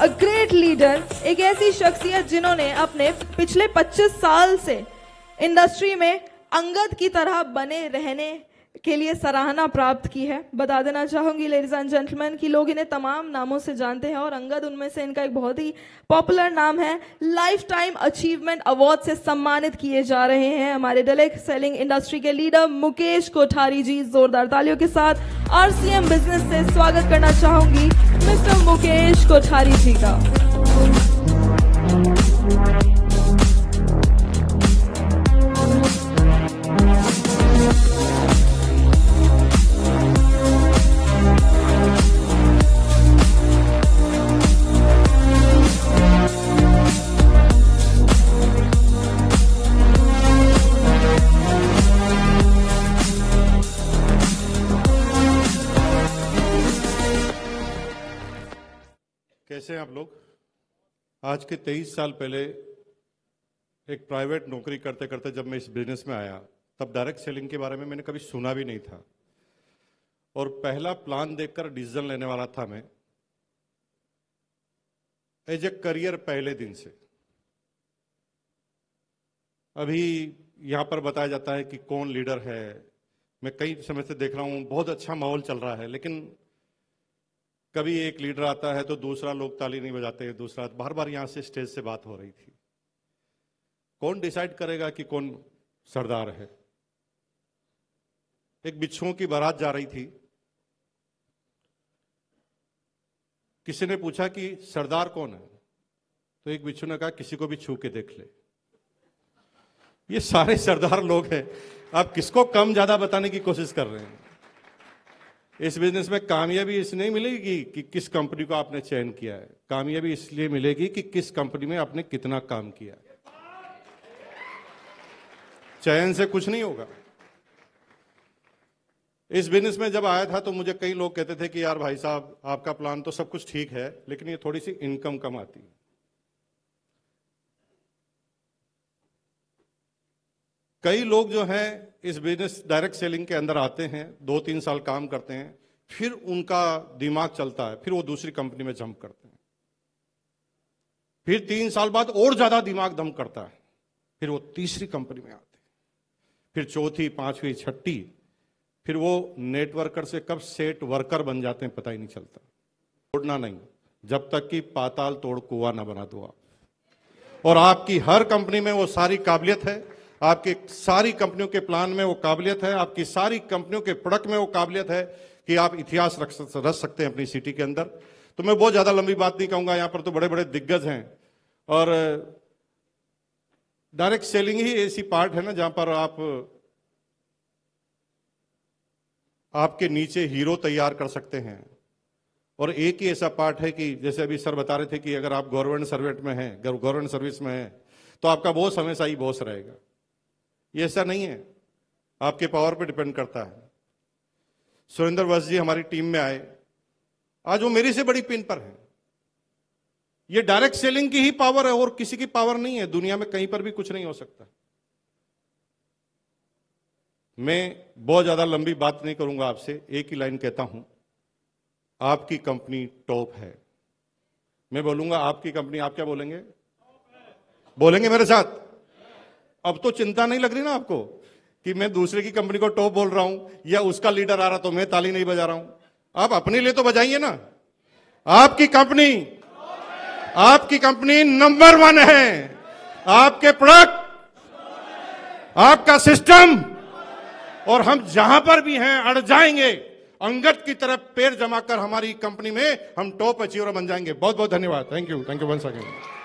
a great leader एक ऐसी शख्सियत जिन्होंने अपने पिछले 25 साल से इंडस्ट्री में अंगद की तरह बने रहने के लिए सराहना प्राप्त की है बता देना चाहूंगी लेडीज एंड जेंटलमैन कि लोग इन्हें तमाम नामों से जानते हैं और अंगद उनमें से इनका एक बहुत ही पॉपुलर नाम है लाइफ टाइम अचीवमेंट अवार्ड से सम्मानित किए जा रहे हैं हमारे डलेक सेलिंग इंडस्ट्री के लीडर मुकेश कोठारी जी जोरदार तालियों के साथ आर बिजनेस से स्वागत करना चाहूंगी मिस्टर मुकेश कोठारी जी का कैसे हैं आप लोग आज के 23 साल पहले एक प्राइवेट नौकरी करते करते जब मैं इस बिजनेस में आया तब डायरेक्ट सेलिंग के बारे में मैंने कभी सुना भी नहीं था और पहला प्लान देखकर डिसीजन लेने वाला था मैं एज ए करियर पहले दिन से अभी यहां पर बताया जाता है कि कौन लीडर है मैं कई समय से देख रहा हूं बहुत अच्छा माहौल चल रहा है लेकिन कभी एक लीडर आता है तो दूसरा लोग ताली नहीं बजाते दूसरा बार बार यहां से स्टेज से बात हो रही थी कौन डिसाइड करेगा कि कौन सरदार है एक बिच्छुओं की बारात जा रही थी किसी ने पूछा कि सरदार कौन है तो एक बिच्छू ने कहा किसी को भी छू के देख ले ये सारे सरदार लोग हैं आप किसको कम ज्यादा बताने की कोशिश कर रहे हैं इस बिजनेस में कामयाबी इसलिए मिलेगी कि किस कंपनी को आपने चयन किया है कामयाबी इसलिए मिलेगी कि किस कंपनी में आपने कितना काम किया है चयन से कुछ नहीं होगा इस बिजनेस में जब आया था तो मुझे कई लोग कहते थे कि यार भाई साहब आपका प्लान तो सब कुछ ठीक है लेकिन ये थोड़ी सी इनकम कम आती है कई लोग जो हैं इस बिजनेस डायरेक्ट सेलिंग के अंदर आते हैं दो तीन साल काम करते हैं फिर उनका दिमाग चलता है फिर वो दूसरी कंपनी में जंप करते हैं फिर तीन साल बाद और ज्यादा दिमाग दम करता है फिर वो तीसरी कंपनी में आते हैं फिर चौथी पांचवी छठी फिर वो नेटवर्कर से कब सेट वर्कर बन जाते हैं पता ही नहीं चलता तोड़ना नहीं जब तक कि पाताल तोड़ कुआ ना बना दो आप और आपकी हर कंपनी में वो सारी काबिलियत है आपकी सारी कंपनियों के प्लान में वो काबिलियत है आपकी सारी कंपनियों के प्रोडक्ट में वो काबिलियत है कि आप इतिहास रख रच सकते हैं अपनी सिटी के अंदर तो मैं बहुत ज़्यादा लंबी बात नहीं कहूँगा यहाँ पर तो बड़े बड़े दिग्गज हैं और डायरेक्ट सेलिंग ही ऐसी पार्ट है ना जहाँ पर आप आपके नीचे हीरो तैयार कर सकते हैं और एक ही ऐसा पार्ट है कि जैसे अभी सर बता रहे थे कि अगर आप गवर्नमेंट सर्वेट में हैं गवर्नमेंट सर्विस में हैं तो आपका बॉस हमेशा ही बॉस रहेगा ये ऐसा नहीं है आपके पावर पे डिपेंड करता है सुरेंद्र वस जी हमारी टीम में आए आज वो मेरी से बड़ी पिन पर है ये डायरेक्ट सेलिंग की ही पावर है और किसी की पावर नहीं है दुनिया में कहीं पर भी कुछ नहीं हो सकता मैं बहुत ज्यादा लंबी बात नहीं करूंगा आपसे एक ही लाइन कहता हूं आपकी कंपनी टॉप है मैं बोलूंगा आपकी कंपनी आप क्या बोलेंगे बोलेंगे मेरे साथ अब तो चिंता नहीं लग रही ना आपको कि मैं दूसरे की कंपनी को टॉप बोल रहा हूं या उसका लीडर आ रहा तो मैं ताली नहीं बजा रहा हूं आप अपने लिए तो बजाइए ना आपकी कंपनी आपकी कंपनी नंबर वन है आपके प्रोडक्ट आपका सिस्टम और हम जहां पर भी हैं अड़ जाएंगे अंगत की तरफ पैर जमा कर हमारी कंपनी में हम टॉप अचीवर बन जाएंगे बहुत बहुत धन्यवाद thank you thank you once again